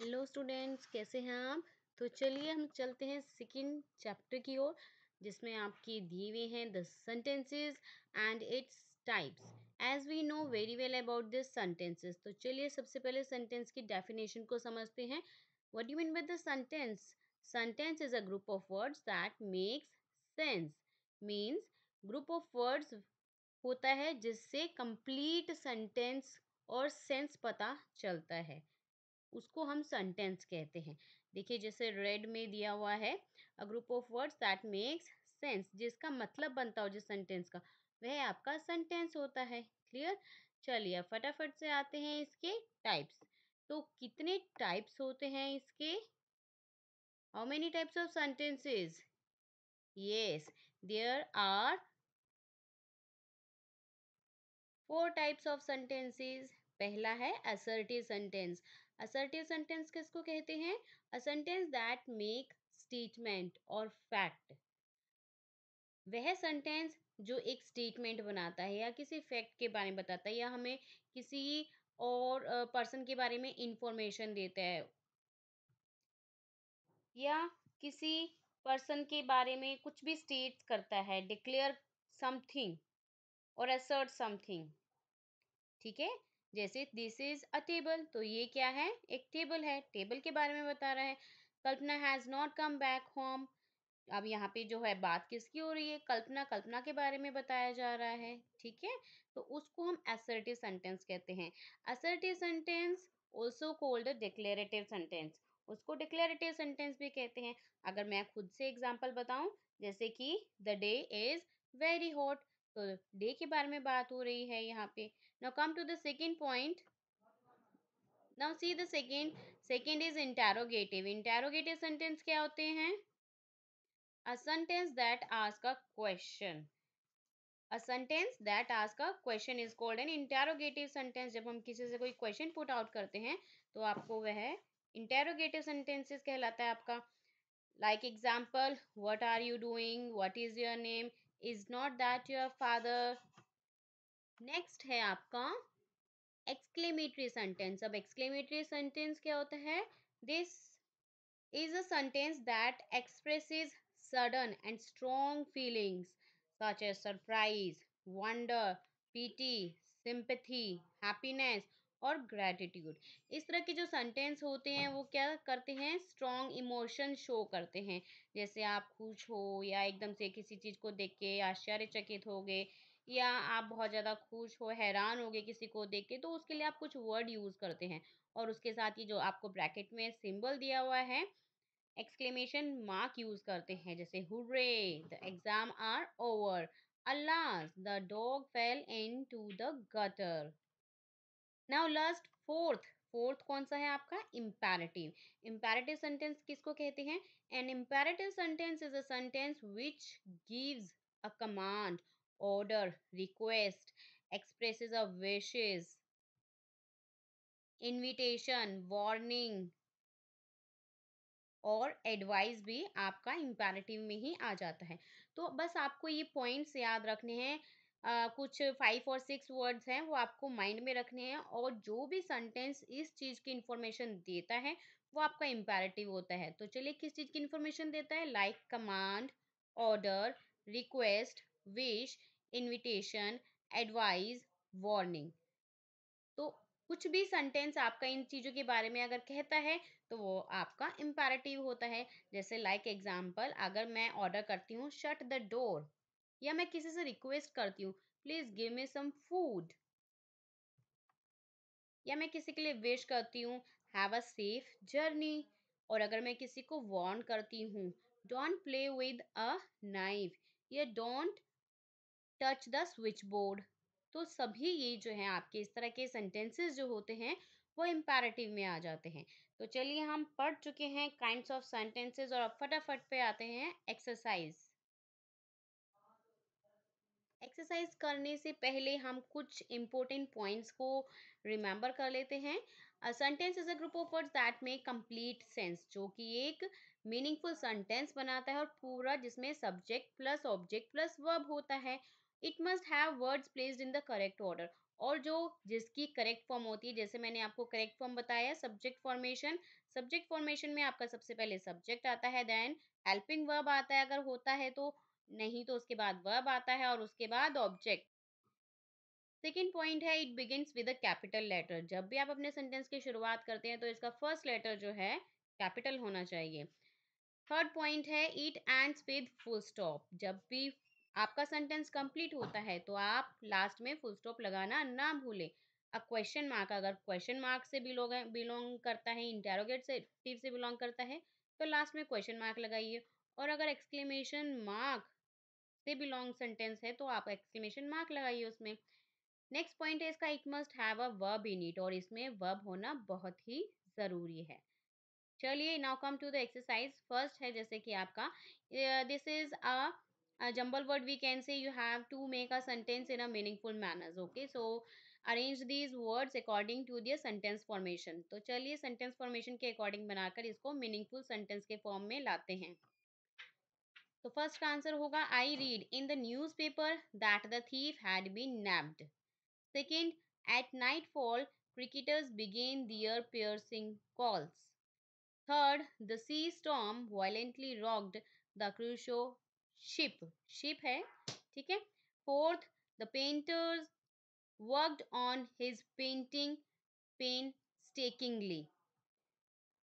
hello students कैसे हैं आप तो चलिए हम चलते हैं सेकेंड चैप्टर की ओर जिसमें आपकी दिए हुए हैं the sentences and its types as we know very well about this sentences तो चलिए सबसे पहले सेंटेंस की डेफिनेशन को समझते हैं what you mean by the sentence sentence is a group of words that makes sense means group of words होता है जिससे कंप्लीट सेंटेंस और सेंस पता चलता है उसको हम सेंटेंस कहते हैं देखिए जैसे रेड में दिया हुआ है a group of words that makes sense जिसका मतलब बनता हो जिस सेंटेंस का वह आपका सेंटेंस होता है क्लियर चलिए फटाफट से आते हैं इसके टाइप्स तो कितने टाइप्स होते हैं इसके how many types of sentences yes there are four types of sentences पहला है असर्टिव सेंटेंस असर्टिव सेंटेंस किसको कहते हैं a sentence that make statement और फैक्ट वह सेंटेंस जो एक स्टेटमेंट बनाता है या किसी फैक्ट के बारे में बताता है या हमें किसी और पर्सन के बारे में इंफॉर्मेशन देता है या किसी पर्सन के बारे में कुछ भी स्टेट करता है डिक्लेयर समथिंग और असर्ट समथिंग ठीक है जैसे दिस इज अ टेबल तो ये क्या है एक टेबल है टेबल के बारे में बता रहा है Kalpana has not come back home अब यहाँ पे जो है बात किसकी हो रही है कल्पना कल्पना के बारे में बताया जा रहा है ठीक है तो उसको हम असर्टिव सेंटेंस कहते हैं assertive sentence also called declarative sentence उसको डिक्लेरेटिव सेंटेंस भी कहते हैं अगर मैं खुद से एग्जाम्पल बताऊँ जैसे कि the day is very hot तो डे के बारे में बात हो रही है यहाँ पे now come to the second point now see the second second is interrogative interrogative sentence kya hote hain a sentence that ask a question a sentence that ask a question is called an interrogative sentence jab hum kisi se koi question put out karte hain to aapko vah interrogative sentences kehlata hai aapka like example what are you doing what is your name is not that your father next है आपका exclamatory sentence अब exclamatory sentence क्या होता है this is a sentence that expresses sudden and strong feelings such as surprise wonder pity sympathy happiness और gratitude इस तरह के जो सेंटेंस होते हैं वो क्या करते हैं स्ट्रॉन्ग इमोशन शो करते हैं जैसे आप खुश हो या एकदम से किसी चीज़ को देख के आश्चर्यचकित हो गए या आप बहुत ज़्यादा खुश हो हैरान हो गए किसी को देख के तो उसके लिए आप कुछ वर्ड यूज़ करते हैं और उसके साथ ही जो आपको ब्रैकेट में सिंबल दिया हुआ है एक्सक्लेमेशन मार्क यूज़ करते हैं जैसे hurray the exam are over alas the dog fell into the gutter now last fourth fourth कौन सा है आपका इम्पेरेटिव इम्पेरेटिव सेंटेंस किसको कहते हैं an imperative sentence is a sentence which gives a command order, request, expresses of wishes, invitation, warning और advice भी आपका इम्पेरेटिव में ही आ जाता है तो बस आपको ये पॉइंट्स याद रखने हैं कुछ फाइव और सिक्स वर्ड्स हैं वो आपको माइंड में रखने हैं और जो भी सेंटेंस इस चीज़ की इंफॉर्मेशन देता है वो आपका इम्पेरेटिव होता है तो चलिए किस चीज़ की इन्फॉर्मेशन देता है like command order request wish invitation advice warning तो कुछ भी सेंटेंस आपका इन चीज़ों के बारे में अगर कहता है तो वो आपका इम्पेरेटिव होता है जैसे लाइक like एग्जाम्पल अगर मैं ऑर्डर करती हूँ शट द डोर या मैं किसी से रिक्वेस्ट करती हूँ please give me some food या मैं किसी के लिए विश करती हूँ हैव अ सेफ जर्नी और अगर मैं किसी को वार्न करती हूँ don't play with a knife या don't touch the switchboard तो सभी ये जो है आपके इस तरह के सेंटेंसेस जो होते हैं वो इम्पेरेटिव में आ जाते हैं तो चलिए हम पढ़ चुके हैं काइंड्स ऑफ सेंटेंसेस और अब फटाफट पे आते हैं एक्सरसाइज एक्सरसाइज करने से पहले हम कुछ इम्पोर्टेंट पॉइंट्स को रिमेम्बर कर लेते हैं sentence is a group of words that make complete sense जो कि एक मीनिंगफुल सेंटेंस बनाता है और पूरा जिसमें subject plus object plus verb होता है it must have words placed in the correct order और जो जिसकी करेक्ट फॉर्म होती है जैसे मैंने आपको करेक्ट फॉर्म बताया सब्जेक्ट फॉर्मेशन सब्जेक्ट फॉर्मेशन में आपका सबसे पहले सब्जेक्ट आता है देन हेल्पिंग वर्ब आता है अगर होता है तो नहीं तो उसके बाद वर्ब आता है और उसके बाद ऑब्जेक्ट सेकेंड पॉइंट है it begins with a capital letter जब भी आप अपने सेंटेंस की शुरुआत करते हैं तो इसका फर्स्ट लेटर जो है कैपिटल होना चाहिए थर्ड पॉइंट है it ends with full stop जब भी आपका सेंटेंस कंप्लीट होता है तो आप लास्ट में फुल स्टॉप लगाना ना भूलें अब क्वेश्चन मार्क अगर क्वेश्चन मार्क से बिलोंग बिलोंग करता है इंटेरोगेट से टिप से बिलोंग करता है तो लास्ट में क्वेश्चन मार्क लगाइए और अगर एक्सक्लेमेशन मार्क से बिलोंग सेंटेंस है तो आप एक्सक्लेमेशन मार्क लगाइए उसमें नेक्स्ट पॉइंट है इसका it must have a verb in it और इसमें वर्ब होना बहुत ही ज़रूरी है चलिए now come to the exercise first है जैसे कि आपका this is a a jumble word we can say you have to make a sentence in a meaningful manners okay so arrange these words according to their sentence formation तो चलिए sentence formation के according बनाकर इसको meaningful sentence के form में लाते हैं तो first answer होगा I read in the newspaper that the thief had been nabbed second at nightfall cricketers began their piercing calls third the sea storm violently rocked the crucial ship ship है ठीक है fourth the painters worked on his painting painstakingly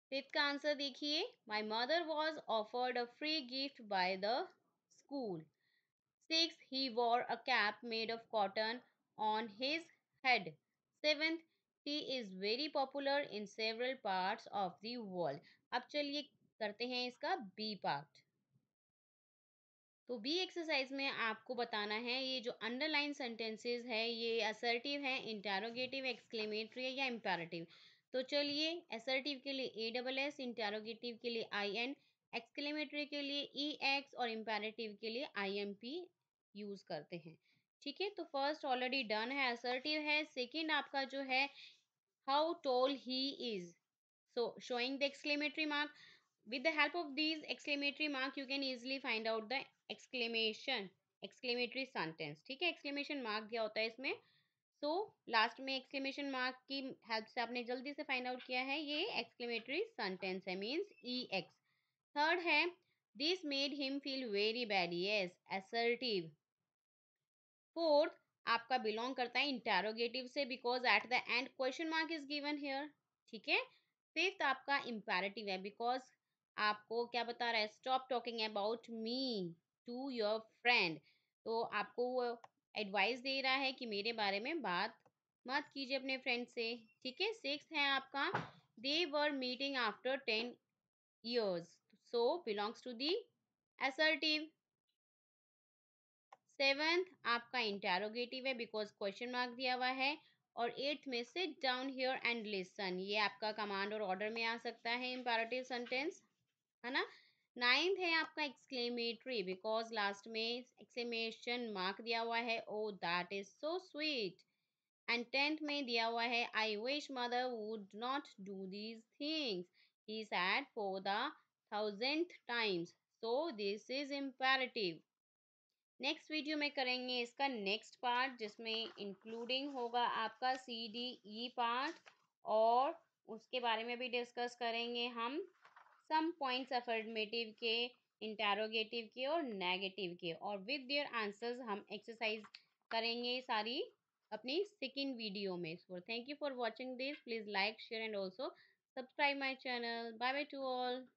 fifth का answer देखिए my mother was offered a free gift by the school six he wore a cap made of cotton on his head seventh he is very popular in several part of the world अब चलिए करते हैं इसका B part तो B exercise में आपको बताना है ये जो अंडरलाइन सेंटेंसेस है ये असर्टिव है इंटेरोगेटिव एक्सक्लेमेटरी है या इम्पेरेटिव तो चलिए असर्टिव के लिए ए डबल एस इंटेरोगेटिव के लिए आई एन एक्सक्लेमेटरी के लिए ई e एक्स और इम्पेरेटिव के लिए आई एम पी यूज़ करते हैं ठीक है तो फर्स्ट ऑलरेडी डन है असर्टिव है सेकेंड आपका जो है how tall he is so showing the exclamatory mark with the help of these exclamatory mark you can easily find out the exclamation exclamatory sentence ठीक है exclamation mark दिया होता है इसमें सो so, लास्ट में एक्सक्लेमेशन मार्क की help से आपने जल्दी से फाइंड आउट किया है ये एक्सक्लेमेटरी सेंटेंस है मींस ई एक्स थर्ड है this made him feel very bad yes assertive fourth आपका बिलोंग करता है इंटेरोगेटिव से because at the end question mark is given here ठीक है फिफ्थ आपका इम्पेरेटिव है बिकॉज आपको क्या बता रहा है stop talking about me to your friend तो आपको वो एडवाइस दे रहा है कि मेरे बारे में बात मत कीजिए अपने फ्रेंड से ठीक है सिक्स है आपका they were meeting after ten years so belongs to the assertive seventh आपका इंटेरोगेटिव है बिकॉज क्वेश्चन मार्क दिया हुआ है और एट्थ में sit down here and listen ये आपका कमांड और ऑर्डर में आ सकता है इम्पेरेटिव सेंटेंस है ना नाइन्थ है आपका एक्सक्लेमेटरी बिकॉज लास्ट में एक्सक्लेमेशन मार्क दिया हुआ है oh that is so sweet and tenth में दिया हुआ है I wish mother would not do these things he said for the thousand times so this is imperative next video में करेंगे इसका नेक्स्ट पार्ट जिसमें इंक्लूडिंग होगा आपका सी डी ई पार्ट और उसके बारे में भी डिस्कस करेंगे हम सम पॉइंट्स अफर्मेटिव के इंटेरोगेटिव के और नेगेटिव के और विद देयर आंसर्स हम एक्सरसाइज करेंगे सारी अपनी सेकेंड वीडियो में so thank you for watching this please like share and also subscribe my channel bye bye to all